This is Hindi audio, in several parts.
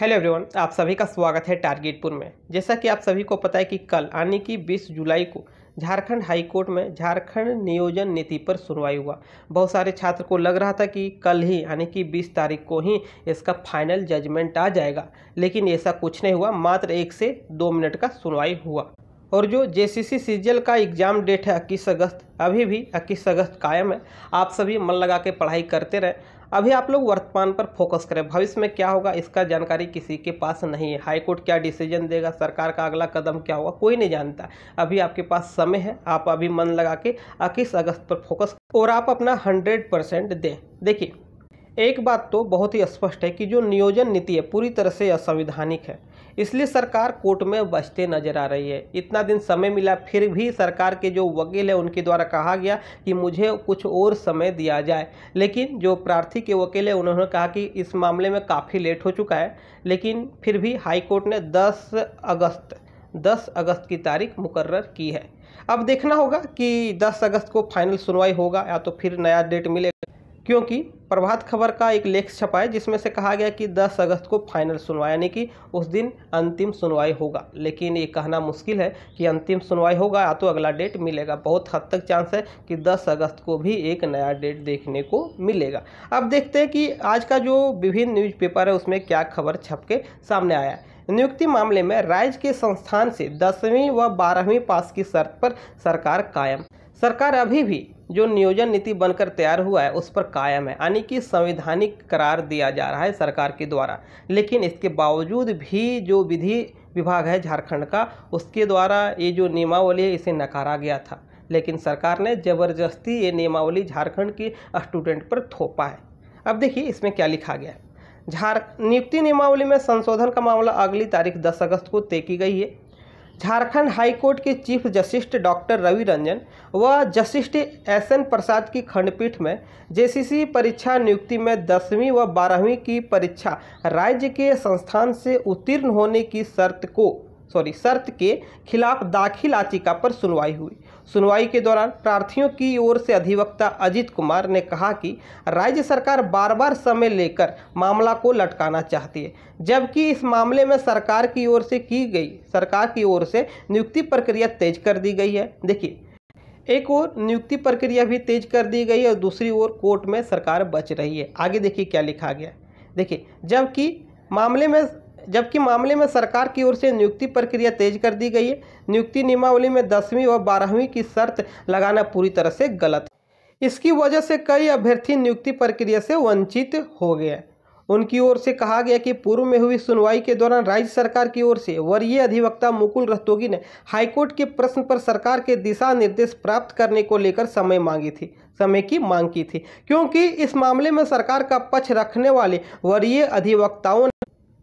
हेलो एवरीवन आप सभी का स्वागत है टारगेटपुर में जैसा कि आप सभी को पता है कि कल यानी कि 20 जुलाई को झारखंड हाईकोर्ट में झारखंड नियोजन नीति पर सुनवाई हुआ बहुत सारे छात्र को लग रहा था कि कल ही यानी कि 20 तारीख को ही इसका फाइनल जजमेंट आ जाएगा लेकिन ऐसा कुछ नहीं हुआ मात्र एक से दो मिनट का सुनवाई हुआ और जो जे सी का एग्ज़ाम डेट है इक्कीस अगस्त अभी भी इक्कीस अगस्त कायम है आप सभी मन लगा के पढ़ाई करते रहें अभी आप लोग वर्तमान पर फोकस करें भविष्य में क्या होगा इसका जानकारी किसी के पास नहीं है हाईकोर्ट क्या डिसीजन देगा सरकार का अगला कदम क्या होगा कोई नहीं जानता अभी आपके पास समय है आप अभी मन लगा के इक्कीस अगस्त पर फोकस और आप अपना हंड्रेड परसेंट दें देखिए एक बात तो बहुत ही स्पष्ट है कि जो नियोजन नीति है पूरी तरह से असंवैधानिक है इसलिए सरकार कोर्ट में बचते नजर आ रही है इतना दिन समय मिला फिर भी सरकार के जो वकील है उनके द्वारा कहा गया कि मुझे कुछ और समय दिया जाए लेकिन जो प्रार्थी के वकील है उन्होंने कहा कि इस मामले में काफ़ी लेट हो चुका है लेकिन फिर भी हाईकोर्ट ने दस अगस्त दस अगस्त की तारीख मुकर्र की है अब देखना होगा कि दस अगस्त को फाइनल सुनवाई होगा या तो फिर नया डेट मिलेगा क्योंकि प्रभात खबर का एक लेख छपा है जिसमें से कहा गया कि 10 अगस्त को फाइनल सुनवाई यानी कि उस दिन अंतिम सुनवाई होगा लेकिन ये कहना मुश्किल है कि अंतिम सुनवाई होगा या तो अगला डेट मिलेगा बहुत हद तक चांस है कि 10 अगस्त को भी एक नया डेट देखने को मिलेगा अब देखते हैं कि आज का जो विभिन्न न्यूज़पेपर है उसमें क्या खबर छप के सामने आया है नियुक्ति मामले में राज्य के संस्थान से दसवीं व बारहवीं पास की शर्त पर सरकार कायम सरकार अभी भी जो नियोजन नीति बनकर तैयार हुआ है उस पर कायम है यानी कि संवैधानिक करार दिया जा रहा है सरकार के द्वारा लेकिन इसके बावजूद भी जो विधि विभाग है झारखंड का उसके द्वारा ये जो नियमावली है इसे नकारा गया था लेकिन सरकार ने ज़बरदस्ती ये नियमावली झारखंड के स्टूडेंट पर थोपा है अब देखिए इसमें क्या लिखा गया है झार नियुक्ति नियमावली में संशोधन का मामला अगली तारीख 10 अगस्त को तय की गई है झारखंड हाईकोर्ट के chief justice doctor Ravi Ranjan व जस्टिस एस एन प्रसाद की खंडपीठ में जेसीसी परीक्षा नियुक्ति में दसवीं व बारहवीं की परीक्षा राज्य के संस्थान से उत्तीर्ण होने की शर्त को सॉरी शर्त के खिलाफ दाखिल याचिका पर सुनवाई हुई सुनवाई के दौरान प्रार्थियों की ओर से अधिवक्ता अजित कुमार ने कहा कि राज्य सरकार बार बार समय लेकर मामला को लटकाना चाहती है जबकि इस मामले में सरकार की ओर से की गई सरकार की ओर से नियुक्ति प्रक्रिया तेज कर दी गई है देखिए एक ओर नियुक्ति प्रक्रिया भी तेज कर दी गई है और दूसरी ओर कोर्ट में सरकार बच रही है आगे देखिए क्या लिखा गया देखिए जबकि मामले में जबकि मामले में सरकार की ओर से नियुक्ति प्रक्रिया तेज कर दी गई है नियुक्ति नियमावली में दसवीं और बारहवीं की शर्त लगाना पूरी तरह से गलत इसकी वजह से कई अभ्यर्थी नियुक्ति प्रक्रिया से वंचित हो गए उनकी ओर से कहा गया कि पूर्व में हुई सुनवाई के दौरान राज्य सरकार की ओर से वरीय अधिवक्ता मुकुल रस्तोगी ने हाईकोर्ट के प्रश्न पर सरकार के दिशा निर्देश प्राप्त करने को लेकर समय मांगी थी समय की मांग की थी क्योंकि इस मामले में सरकार का पक्ष रखने वाले वरीय अधिवक्ताओं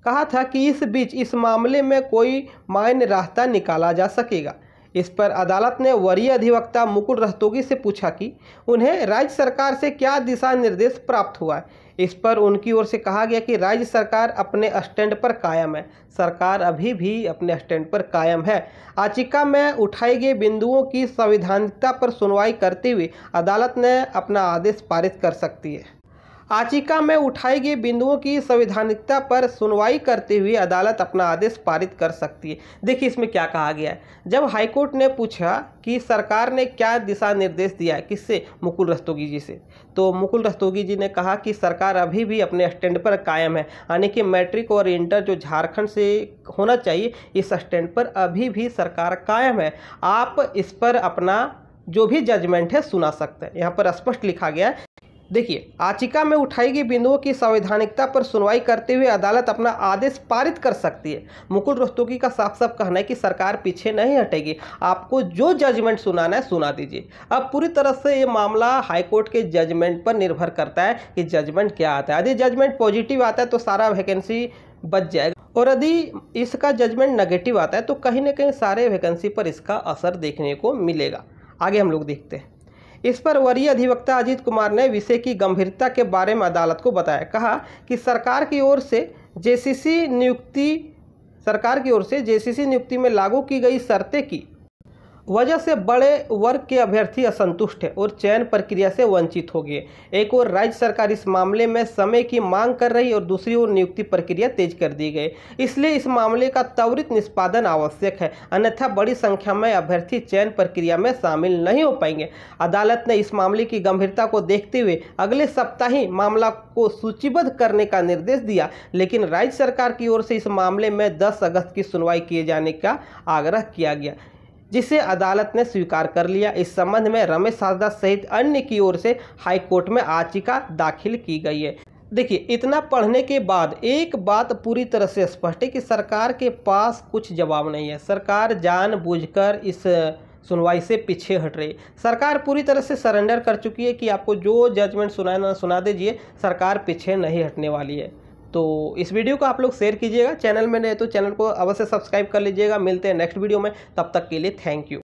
कहा था कि इस बीच इस मामले में कोई मायने रास्ता निकाला जा सकेगा इस पर अदालत ने वरीय अधिवक्ता मुकुल रहतोगी से पूछा कि उन्हें राज्य सरकार से क्या दिशा निर्देश प्राप्त हुआ है इस पर उनकी ओर से कहा गया कि राज्य सरकार अपने स्टैंड पर कायम है सरकार अभी भी अपने स्टैंड पर कायम है याचिका में उठाए गए बिंदुओं की संविधानिकता पर सुनवाई करते हुए अदालत ने अपना आदेश पारित कर सकती है याचिका में उठाई गई बिंदुओं की संवैधानिकता पर सुनवाई करते हुए अदालत अपना आदेश पारित कर सकती है देखिए इसमें क्या कहा गया है जब हाईकोर्ट ने पूछा कि सरकार ने क्या दिशा निर्देश दिया है किससे मुकुल रस्तोगी जी से तो मुकुल रस्तोगी जी ने कहा कि सरकार अभी भी अपने स्टैंड पर कायम है यानी कि मैट्रिक और इंटर जो झारखंड से होना चाहिए इस स्टैंड पर अभी भी सरकार कायम है आप इस पर अपना जो भी जजमेंट है सुना सकते हैं यहाँ पर स्पष्ट लिखा गया है देखिए याचिका में उठाई गई बिंदुओं की संवैधानिकता पर सुनवाई करते हुए अदालत अपना आदेश पारित कर सकती है मुकुल रोहतगी का साफ साफ कहना है कि सरकार पीछे नहीं हटेगी आपको जो जजमेंट सुनाना है सुना दीजिए अब पूरी तरह से ये मामला हाईकोर्ट के जजमेंट पर निर्भर करता है कि जजमेंट क्या आता है यदि जजमेंट पॉजिटिव आता है तो सारा वैकेंसी बच जाएगा और यदि इसका जजमेंट नेगेटिव आता है तो कहीं ना कहीं सारे वैकेंसी पर इसका असर देखने को मिलेगा आगे हम लोग देखते हैं इस पर वरीय अधिवक्ता अजीत कुमार ने विषय की गंभीरता के बारे में अदालत को बताया कहा कि सरकार की ओर से जेसीसी नियुक्ति सरकार की ओर से जेसीसी नियुक्ति में लागू की गई शर्तें की वजह से बड़े वर्ग के अभ्यर्थी असंतुष्ट हैं और चयन प्रक्रिया से वंचित हो गए एक ओर राज्य सरकार इस मामले में समय की मांग कर रही और दूसरी ओर नियुक्ति प्रक्रिया तेज कर दी गई इसलिए इस मामले का त्वरित निष्पादन आवश्यक है अन्यथा बड़ी संख्या में अभ्यर्थी चयन प्रक्रिया में शामिल नहीं हो पाएंगे अदालत ने इस मामले की गंभीरता को देखते हुए अगले सप्ताह ही मामला को सूचीबद्ध करने का निर्देश दिया लेकिन राज्य सरकार की ओर से इस मामले में दस अगस्त की सुनवाई किए जाने का आग्रह किया गया जिसे अदालत ने स्वीकार कर लिया इस संबंध में रमेश सारदा सहित अन्य की ओर से हाईकोर्ट में याचिका दाखिल की गई है देखिए इतना पढ़ने के बाद एक बात पूरी तरह से स्पष्ट है कि सरकार के पास कुछ जवाब नहीं है सरकार जानबूझकर इस सुनवाई से पीछे हट रही सरकार पूरी तरह से सरेंडर कर चुकी है कि आपको जो जजमेंट सुनाना सुना दीजिए सरकार पीछे नहीं हटने वाली है तो इस वीडियो को आप लोग शेयर कीजिएगा चैनल में नहीं तो चैनल को अवश्य सब्सक्राइब कर लीजिएगा मिलते हैं नेक्स्ट वीडियो में तब तक के लिए थैंक यू